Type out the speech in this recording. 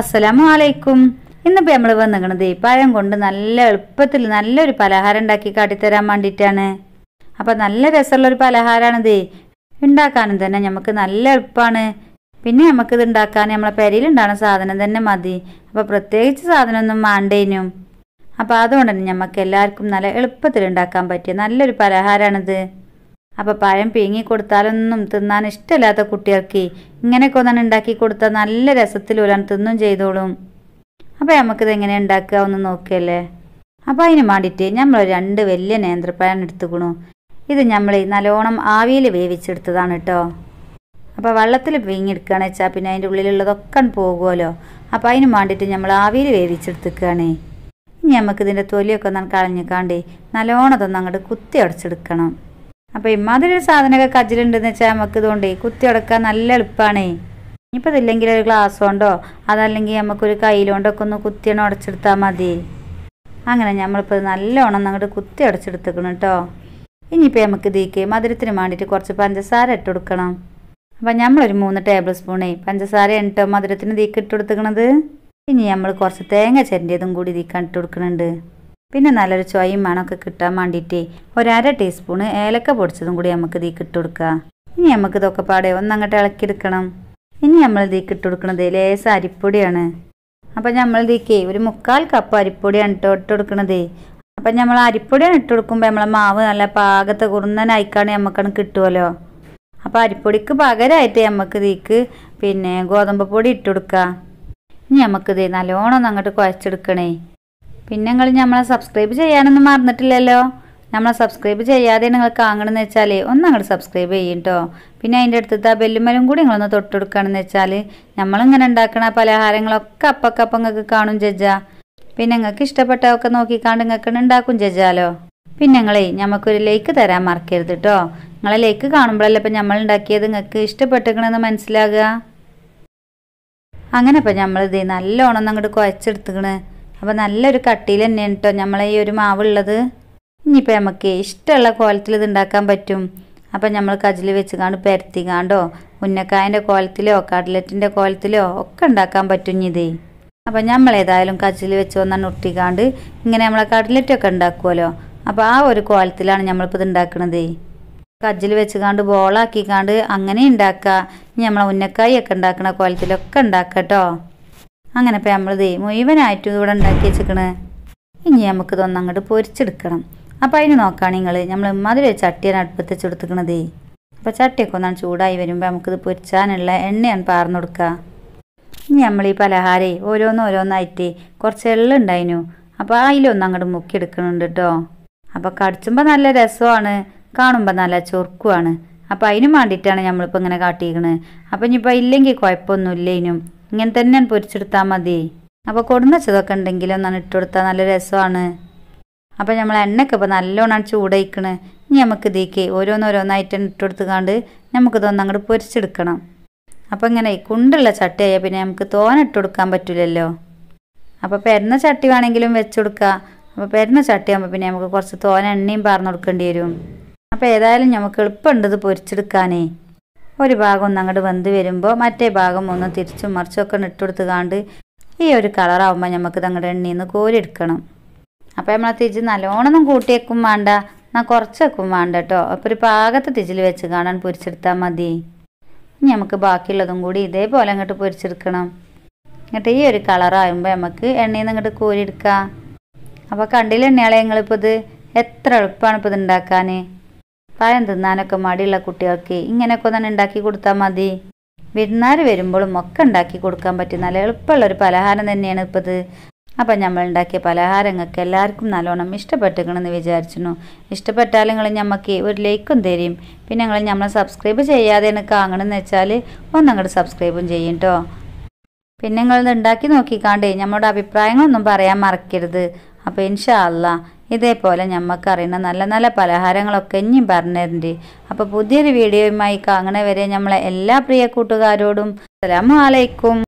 അസ്സലാമു അലൈക്കും ഇന്നിപ്പോൾ നമ്മൾ വന്നിരിക്കണത് പഴം കൊണ്ട് നല്ല എളുപ്പത്തിൽ നല്ലൊരു പലഹാരം ഉണ്ടാക്കി കാട്ടിത്തരാൻ വേണ്ടിയിട്ടാണ് അപ്പം നല്ല രസമുള്ളൊരു പലഹാരമാണിത് ഉണ്ടാക്കാനും തന്നെ നമുക്ക് നല്ല എളുപ്പമാണ് പിന്നെ നമുക്കിത് ഉണ്ടാക്കാൻ നമ്മളെ പെരയിലുണ്ടാകുന്ന സാധനം തന്നെ മതി അപ്പോൾ പ്രത്യേകിച്ച് സാധനമൊന്നും വേണ്ടേനും അപ്പോൾ അതുകൊണ്ട് തന്നെ നമുക്ക് എല്ലാവർക്കും നല്ല എളുപ്പത്തിൽ ഉണ്ടാക്കാൻ പറ്റിയ നല്ലൊരു പലഹാരമാണിത് അപ്പം പഴം പിഴുങ്ങി കൊടുത്താലൊന്നും തിന്നാൻ ഇഷ്ടമില്ലാത്ത കുട്ടികൾക്ക് ഇങ്ങനെയൊക്കെ ഒന്നാണ് ഉണ്ടാക്കി കൊടുത്താൽ നല്ല രസത്തിൽ ഒരാൻ തിന്നും ചെയ്തോളും അപ്പോൾ നമുക്കിത് എങ്ങനെ ഉണ്ടാക്കുക ഒന്ന് നോക്കിയല്ലേ അപ്പോൾ അതിന് വേണ്ടിയിട്ട് നമ്മൾ രണ്ട് വലിയ നേന്ത്രപ്പഴം എടുത്തുക്കണു ഇത് നമ്മൾ നല്ലോണം ആവിയിൽ വേവിച്ചെടുത്തതാണ് കേട്ടോ അപ്പോൾ വെള്ളത്തിൽ പിഴിഞ്ഞെടുക്കുകയാണെന്ന് വെച്ചാൽ പിന്നെ അതിൻ്റെ ഉള്ളിലുള്ളതൊക്കെ പോകുമല്ലോ അപ്പോൾ അതിന് വേണ്ടിയിട്ട് നമ്മൾ ആവിയിൽ വേവിച്ചെടുത്തുക്കുകയാണ് ഇനി നമുക്ക് തൊലിയൊക്കെ ഒന്ന് കളഞ്ഞിക്കാണ്ട് നല്ലോണം അതൊന്ന് അങ്ങോട്ട് കുത്തി അടച്ചെടുക്കണം അപ്പോൾ ഇമാതിരി ഒരു സാധനമൊക്കെ കജിലുണ്ടെന്ന് വെച്ചാൽ നമുക്ക് ഇതുകൊണ്ട് കുത്തി ഉടക്കാൻ നല്ല എളുപ്പമാണ് ഇനിയിപ്പോൾ ഇതില്ലെങ്കിൽ ഒരു ഗ്ലാസ് കൊണ്ടോ അതല്ലെങ്കിൽ നമുക്കൊരു കയ്യിലോണ്ടൊക്കെ ഒന്ന് കുത്തിയാണ് ഉടച്ചെടുത്താൽ മതി അങ്ങനെ നമ്മളിപ്പോൾ നല്ലോണം അങ്ങോട്ട് കുത്തി അടച്ചെടുത്തേക്കണം കേട്ടോ ഇനിയിപ്പോൾ നമുക്ക് ഇതേക്ക് മധുരത്തിന് വേണ്ടിയിട്ട് കുറച്ച് പഞ്ചസാര ഇട്ട് കൊടുക്കണം അപ്പം നമ്മളൊരു മൂന്ന് ടേബിൾ സ്പൂണേ പഞ്ചസാര എണ്ണിട്ടോ മധുരത്തിന് ഇതിക്ക് ഇട്ട് കൊടുത്തേക്കണത് ഇനി നമ്മൾ കുറച്ച് തേങ്ങ ചിരണ്ടിയതും കൂടി ഇതിക്കാൻ ഇട്ട് കൊടുക്കുന്നുണ്ട് പിന്നെ നല്ലൊരു ചൊയും മണമൊക്കെ കിട്ടാൻ വേണ്ടിയിട്ട് ഒരര ടീസ്പൂണ് ഏലക്ക പൊടിച്ചതും കൂടി നമുക്ക് ഇതിൽ കൊടുക്കുക ഇനി നമുക്ക് ഇതൊക്കെ പാടെ ഒന്നങ്ങോട്ട് ഇളക്കിയെടുക്കണം ഇനി നമ്മൾ ഇതിൽ ഇട്ടുകൊടുക്കണത് ലേസ അരിപ്പൊടിയാണ് അപ്പം നമ്മൾ ഇതിക്ക് ഒരു മുക്കാൽ കപ്പ് അരിപ്പൊടിയാണ് ഇട്ട് ഇട്ട് കൊടുക്കണത് അപ്പം നമ്മൾ അരിപ്പൊടിയാണ് ഇട്ട് കൊടുക്കുമ്പോൾ നമ്മളെ മാവ് നല്ല പാകത്തെ കുറുന്നനായിക്കാണ് നമുക്കാണ് കിട്ടുമല്ലോ അപ്പോൾ അരിപ്പൊടിക്ക് പകരമായിട്ട് നമുക്ക് ഇതിക്ക് പിന്നെ ഗോതമ്പ് പൊടി ഇട്ട് ഇനി നമുക്കിത് നല്ലോണം അങ്ങോട്ട് കുഴച്ചെടുക്കണേ പിന്നെ നിങ്ങൾ നമ്മളെ സബ്സ്ക്രൈബ് ചെയ്യാനൊന്നും മറന്നിട്ടില്ലല്ലോ നമ്മളെ സബ്സ്ക്രൈബ് ചെയ്യാതെ നിങ്ങൾ കാണണമെന്ന് വെച്ചാൽ ഒന്ന് അങ്ങോട്ട് സബ്സ്ക്രൈബ് ചെയ്യും കേട്ടോ പിന്നെ അതിൻ്റെ അടുത്തത്തെ ആ ബെല്ലുമലും കൂടി നിങ്ങളൊന്ന് തൊട്ടെടുക്കുകയാണെന്ന് വെച്ചാൽ നമ്മളിങ്ങനെ ഉണ്ടാക്കുന്ന പലഹാരങ്ങളൊക്കെ അപ്പക്കപ്പം നിങ്ങൾക്ക് കാണും ജജ പിന്നെ നിങ്ങൾക്ക് ഇഷ്ടപ്പെട്ടതൊക്കെ നോക്കിക്കാണ്ട് നിങ്ങൾക്ക് ഉണ്ടാക്കും ജജാലോ പിന്നെ നിങ്ങളെ നമുക്കൊരു ലൈക്ക് തരാൻ മറക്കരുത് കേട്ടോ നിങ്ങളെ ലൈക്ക് കാണുമ്പോഴല്ലേ ഇപ്പം നമ്മൾ ഉണ്ടാക്കിയത് നിങ്ങൾക്ക് ഇഷ്ടപ്പെട്ടിരിക്കണമെന്ന് മനസ്സിലാകുക അങ്ങനെ ഇപ്പം നമ്മളിത് നല്ലോണം അങ്ങോട്ട് കുഴച്ചെടുത്തുക്കണേ അപ്പോൾ നല്ലൊരു കട്ടിയിൽ തന്നെയാണ് കേട്ടോ നമ്മൾ ഈ ഒരു മാവുള്ളത് ഇനിയിപ്പോൾ നമുക്ക് ഇഷ്ടമുള്ള കോലത്തിൽ ഇത് ഉണ്ടാക്കാൻ പറ്റും അപ്പം നമ്മൾ കജിൽ വെച്ച് കാണ്ട് പരത്തിക്കാണ്ടോ ഉന്നക്കായൻ്റെ കോലത്തിലോ കട്ലറ്റിൻ്റെ കോലത്തിലോ ഒക്കെ ഉണ്ടാക്കാൻ പറ്റും ഇതേ അപ്പം നമ്മൾ ഏതായാലും കജിൽ വെച്ച് ഒന്നാണ് ഒട്ടിക്കാണ്ട് ഇങ്ങനെ നമ്മളെ കട്ലറ്റൊക്കെ ഉണ്ടാക്കുമല്ലോ അപ്പോൾ ആ ഒരു കോലത്തിലാണ് നമ്മളിപ്പോൾ ഇത് ഉണ്ടാക്കുന്നത് കജ്ജിൽ കാണ്ട് ബോളാക്കിക്കാണ്ട് അങ്ങനെ ഉണ്ടാക്കുക ഇനി നമ്മളെ ഉന്നക്കായൊക്കെ ഉണ്ടാക്കുന്ന കോലത്തിലൊക്കെ ഉണ്ടാക്കാം കേട്ടോ അങ്ങനെ ഇപ്പോൾ ദേ മുഴുവനായിട്ടും ഇവിടെ ഉണ്ടാക്കി വെച്ചിരിക്കണേ ഇനി നമുക്ക് ഇതൊന്നും അങ്ങോട്ട് പൊരിച്ചെടുക്കണം അപ്പോൾ അതിന് നോക്കുകയാണ് നിങ്ങൾ നമ്മൾ മതിൽ ചട്ടിയാണ് അടുപ്പത്ത് വെച്ചെടുത്തിക്കണതേ അപ്പോൾ ചട്ടിയൊക്കെ ഒന്നാണ് ചൂടായി വരുമ്പോൾ നമുക്കിത് പൊരിച്ചാനുള്ള എണ്ണയാണ് പാർന്നു കൊടുക്കുക ഇനി നമ്മൾ ഈ ഓരോന്ന് ഓരോന്നോരോന്നായിട്ട് കുറച്ച് എള്ളം ഉണ്ടായിനു അപ്പോൾ അതിലൊന്നും അങ്ങോട്ട് മുക്കിയെടുക്കണുണ്ട് കേട്ടോ അപ്പോൾ കടിച്ചുമ്പോൾ നല്ല രസമാണ് കാണുമ്പോൾ നല്ല ചൊറുക്കുമാണ് അപ്പോൾ അതിനും വേണ്ടിയിട്ടാണ് നമ്മളിപ്പോൾ ഇങ്ങനെ കാട്ടിയിരിക്കുന്നത് അപ്പോൾ ഇനിയിപ്പോൾ ഇല്ലെങ്കിൽ കുഴപ്പമൊന്നും ഇല്ലേനും ഇങ്ങനെ തന്നെ പൊരിച്ചെടുത്താൽ മതി അപ്പോൾ കൊടുന്നച്ചതൊക്കെ ഉണ്ടെങ്കിലും ഒന്നാണ് ഇട്ട് കൊടുത്താൽ നല്ല രസമാണ് അപ്പോൾ നമ്മൾ എണ്ണയ്ക്ക് ഇപ്പോൾ നല്ലോണം ചൂടയിക്കണ് ഇനി നമുക്ക് ഇതേക്ക് ഓരോന്നോരോന്നായിട്ട് ഇട്ട് കൊടുത്തുകാണ്ട് നമുക്കിതൊന്നും അങ്ങോട്ട് പൊരിച്ചെടുക്കണം അപ്പോൾ ഇങ്ങനെ കുണ്ടുള്ള ചട്ടിയായാൽ പിന്നെ നമുക്ക് തോന ഇട്ട് കൊടുക്കാൻ പറ്റില്ലല്ലോ അപ്പോൾ പെരുന്ന ചട്ടി വേണമെങ്കിലും വെച്ച് കൊടുക്കുക അപ്പോൾ പെരുന്ന ചട്ടിയാകുമ്പോൾ പിന്നെ നമുക്ക് കുറച്ച് തോന എണ്ണയും പാർന്നു കൊടുക്കേണ്ടി വരും അപ്പോൾ ഏതായാലും നമുക്ക് എളുപ്പമുണ്ടത് പൊരിച്ചെടുക്കാനേ ഒരു ഭാഗം ഒന്ന് അങ്ങോട്ട് വെന്ത് വരുമ്പോൾ മറ്റേ ഭാഗം ഒന്ന് തിരിച്ചും മറിച്ചൊക്കെ ഇട്ട് കൊടുത്ത് കാണ്ട് ഈ ഒരു കളറാവുമ്പോൾ നമുക്ക് ഞങ്ങളുടെ എണ്ണയിൽ നിന്ന് കോരിയെടുക്കണം അപ്പോൾ നമ്മൾ തിരിച്ച് നല്ലോണം കൂട്ടിയേക്കും വേണ്ട എന്നാൽ കുറച്ചേക്കും വേണ്ട കേട്ടോ അപ്പോൾ ഒരു പാകത്ത് തിരിച്ചിൽ വെച്ച് കാണാൻ പൊരിച്ചെടുത്താൽ മതി ഇനി നമുക്ക് ബാക്കിയുള്ളതും കൂടി ഇതേപോലെ അങ്ങോട്ട് പൊരിച്ചെടുക്കണം എന്നിട്ട് ഈ ഒരു കളറാകുമ്പോൾ നമുക്ക് എണ്ണയിൽ നിന്ന് ഇങ്ങോട്ട് കോരിയെടുക്കാം അപ്പോൾ കണ്ടില്ല എണ്ണയാളെ ഞങ്ങളിപ്പോൾ ഇത് എത്ര എളുപ്പമാണ് ഇപ്പോൾ ഇത് ഉണ്ടാക്കാൻ പായം തിന്നാനൊക്കെ മടിയുള്ള കുട്ടികൾക്ക് ഇങ്ങനെയൊക്കെ തന്നെ ഉണ്ടാക്കി കൊടുത്താൽ മതി വിരുന്നാർ വരുമ്പോഴും ഒക്കെ ഉണ്ടാക്കി കൊടുക്കാൻ പറ്റും നല്ല എളുപ്പമുള്ള ഒരു പലഹാരം തന്നെയാണ് ഇപ്പോൾ ഇത് അപ്പം നമ്മൾ ഉണ്ടാക്കിയ പലഹാരങ്ങൾക്ക് എല്ലാവർക്കും നല്ലോണം ഇഷ്ടപ്പെട്ടിരിക്കണമെന്ന് വിചാരിച്ചിരുന്നു ഇഷ്ടപ്പെട്ടാൽ നിങ്ങൾ നമുക്ക് ഒരു ലൈക്കും തരും പിന്നെ നിങ്ങൾ നമ്മളെ സബ്സ്ക്രൈബ് ചെയ്യാതെ എനിക്ക് കാണണമെന്ന് വെച്ചാൽ ഒന്ന് അങ്ങോട്ട് സബ്സ്ക്രൈബും ചെയ്യും കേട്ടോ പിന്നെ നിങ്ങളിത് ഉണ്ടാക്കി നോക്കിക്കാണ്ട് നമ്മുടെ അഭിപ്രായങ്ങളൊന്നും പറയാൻ മറക്കരുത് അപ്പോൾ ഇൻഷാ അല്ലാ ഇതേപോലെ അറിയുന്ന നല്ല നല്ല പലഹാരങ്ങളൊക്കെ ഇനിയും പറഞ്ഞിട്ടുണ്ട് അപ്പോൾ പുതിയൊരു വീഡിയോയുമായി വരെ നമ്മളെ എല്ലാ പ്രിയ കൂട്ടുകാരോടും അലൈക്കും